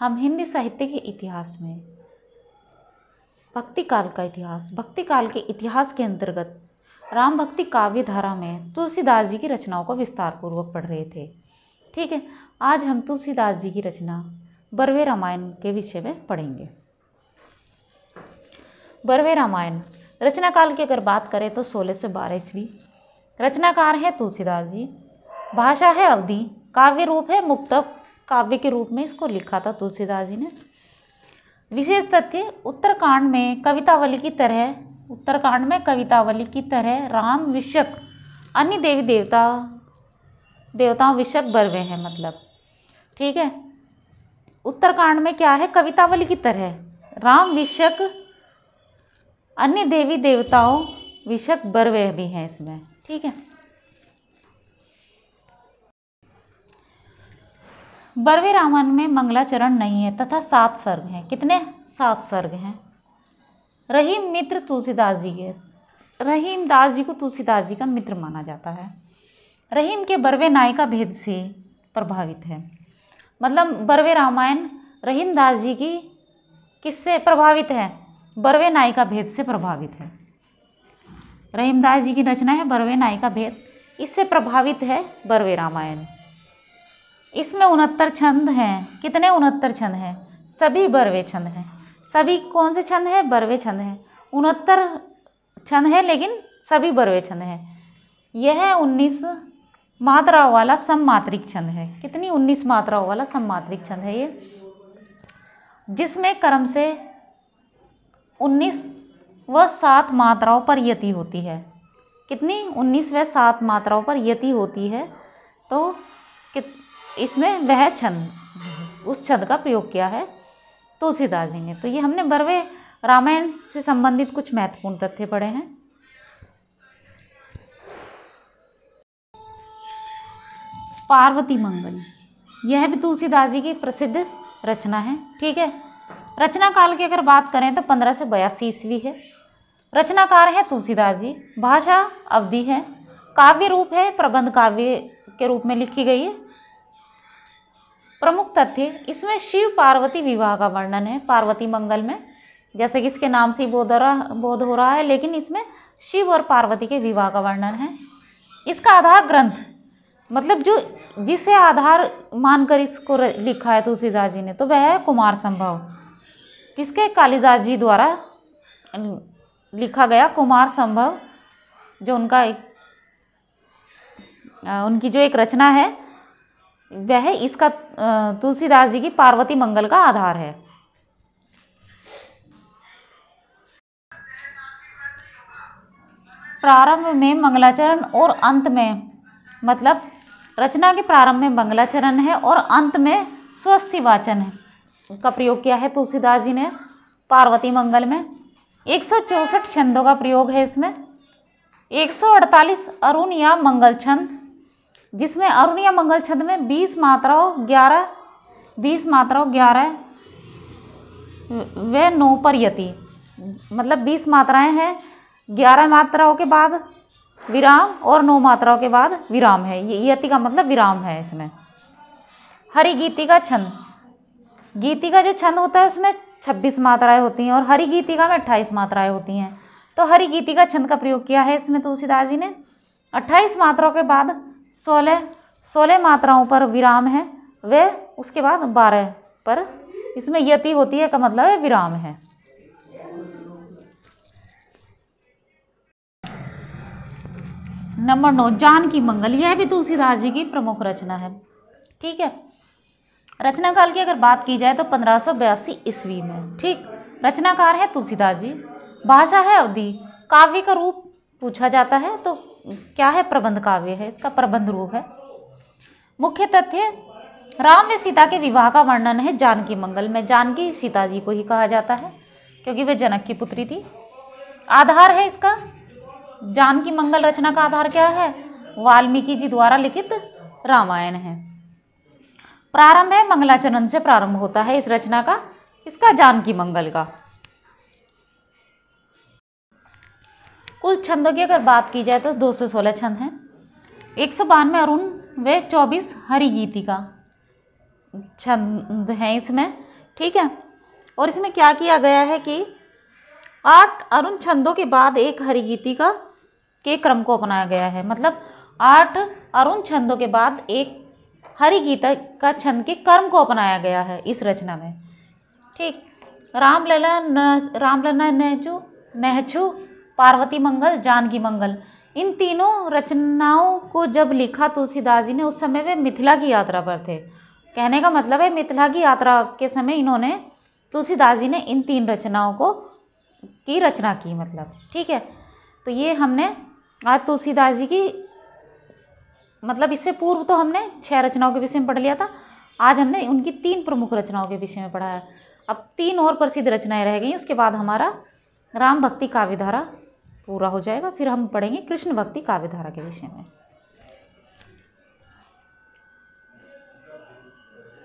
हम हिंदी साहित्य के इतिहास में भक्ति काल का इतिहास भक्ति काल के इतिहास के अंतर्गत राम भक्ति काव्य धारा में तुलसीदास जी की रचनाओं को विस्तार पूर्वक पढ़ रहे थे ठीक है आज हम तुलसीदास जी की रचना बरवे रामायण के विषय में पढ़ेंगे बरवे रामायण रचना काल की अगर बात करें तो सोलह से बारह ईस्वी रचनाकार है तुलसीदास जी भाषा है अवधि काव्य रूप है मुक्तक काव्य के रूप में इसको लिखा था तुलसीदास जी ने विशेष तथ्य उत्तरकांड में कवितावली की तरह उत्तरकांड में कवितावली की तरह राम विषक अन्य देवी देवता देवताओं विषक बरवे हैं मतलब ठीक है उत्तरकांड में क्या है कवितावली की तरह राम विषक अन्य देवी देवताओं विषक बरवे भी हैं इसमें ठीक है बरवे रावण में मंगलाचरण नहीं है तथा सात सर्ग हैं कितने सात सर्ग हैं रहीम मित्र तुलसीदास जी के रहीम दास जी को तुलसीदास जी का मित्र माना जाता है रहीम के बरवे नायिका भेद से प्रभावित है मतलब बरवे रामायण रहीम दास जी की किससे प्रभावित है बरवे नायिका भेद से प्रभावित है रहीमदास जी की रचना है बरवे नायिका भेद इससे प्रभावित है बरवे रामायण इसमें उनहत्तर छंद हैं कितने उनहत्तर छंद हैं सभी बरवे छंद हैं सभी कौन से छंद हैं बरवे छंद हैं उनहत्तर छंद हैं लेकिन सभी बरवे छंद हैं यह उन्नीस मात्राओं वाला सममात्रिक छंद है कितनी उन्नीस मात्राओं वाला सममात्रिक छंद है ये जिसमें कर्म से उन्नीस व सात मात्राओं पर यति होती है कितनी उन्नीस व सात मात्राओं पर यति होती है तो कित इसमें वह छंद उस छंद का प्रयोग किया है तुलसीदास जी ने तो ये हमने बरवे रामायण से संबंधित कुछ महत्वपूर्ण तथ्य पढ़े हैं पार्वती मंगल यह भी तुलसीदास जी की प्रसिद्ध रचना है ठीक है रचना काल की अगर बात करें तो पंद्रह सौ बयासी ईस्वी है रचनाकार है तुलसीदास जी भाषा अवधि है काव्य रूप है प्रबंध काव्य के रूप में लिखी गई है प्रमुख तथ्य इसमें शिव पार्वती विवाह का वर्णन है पार्वती मंगल में जैसे कि इसके नाम से बोध बोध हो रहा है लेकिन इसमें शिव और पार्वती के विवाह का वर्णन है इसका आधार ग्रंथ मतलब जो जिसे आधार मानकर इसको लिखा है तुलसीदास जी ने तो वह है कुमार संभव किसके कालिदास जी द्वारा लिखा गया कुमार संभव जो उनका एक उनकी जो एक रचना है वह इसका तुलसीदास जी की पार्वती मंगल का आधार है प्रारंभ में मंगलाचरण और अंत में मतलब रचना के प्रारंभ में मंगलाचरण है और अंत में स्वस्थि वाचन है का प्रयोग किया है तुलसीदास जी ने पार्वती मंगल में एक छंदों का प्रयोग है इसमें 148 अरुण या मंगल छंद जिसमें अरुण या मंगल छंद में बीस मात्राओं ग्यारह बीस मात्राओं ग्यारह वे नौ पर यति मतलब बीस मात्राएं हैं ग्यारह मात्राओं के बाद विराम और नौ मात्राओं के बाद विराम है ये यति का मतलब विराम है इसमें हरि गीति का छंद गीति का जो छंद होता है उसमें छब्बीस मात्राएं होती हैं और हरि गीतिका में अट्ठाईस मात्राएं होती हैं तो हरि गीतिका छंद का प्रयोग किया है इसमें तुलसीदास जी ने अट्ठाईस मात्राओं के बाद सोलह सोलह मात्राओं पर विराम है वे उसके बाद बारह पर इसमें यति होती है का मतलब है विराम है नंबर नौ जान की मंगल यह भी तुलसीदास जी की प्रमुख रचना है ठीक है रचना काल की अगर बात की जाए तो पंद्रह सौ बयासी ईस्वी में ठीक रचनाकार है तुलसीदास जी भाषा है अवधि काव्य का रूप पूछा जाता है तो क्या है प्रबंध काव्य है इसका प्रबंध रूप है मुख्य तथ्य राम में सीता के विवाह का वर्णन है जानकी मंगल में जानकी सीता जी को ही कहा जाता है क्योंकि वे जनक की पुत्री थी आधार है इसका जानकी मंगल रचना का आधार क्या है वाल्मीकि जी द्वारा लिखित रामायण है प्रारंभ है मंगलाचरण से प्रारंभ होता है इस रचना का इसका जानकी मंगल का कुल छंदों की अगर बात की जाए तो दो सौ सोलह छंद हैं एक सौ बानवे अरुण व चौबीस हरिगीति का छंद हैं इसमें ठीक है और इसमें क्या किया गया है कि आठ अरुण छंदों के बाद एक हरिगीति का के क्रम को अपनाया गया है मतलब आठ अरुण छंदों के बाद एक हरिगीता का छंद के कर्म को अपनाया गया है इस रचना में ठीक रामलला रामलला नेहचू नेहचू पार्वती मंगल जानकी मंगल इन तीनों रचनाओं को जब लिखा तुलसीदास जी ने उस समय वे मिथिला की यात्रा पर थे कहने का मतलब है मिथिला की यात्रा के समय इन्होंने तुलसीदास जी ने इन तीन रचनाओं को की रचना की मतलब ठीक है तो ये हमने आज तुलसीदास जी की मतलब इससे पूर्व तो हमने छह रचनाओं के विषय में पढ़ लिया था आज हमने उनकी तीन प्रमुख रचनाओं के विषय में पढ़ा है अब तीन और प्रसिद्ध रचनाएं रह गई उसके बाद हमारा राम भक्ति काव्यधारा पूरा हो जाएगा फिर हम पढ़ेंगे कृष्ण भक्ति काव्यधारा के विषय में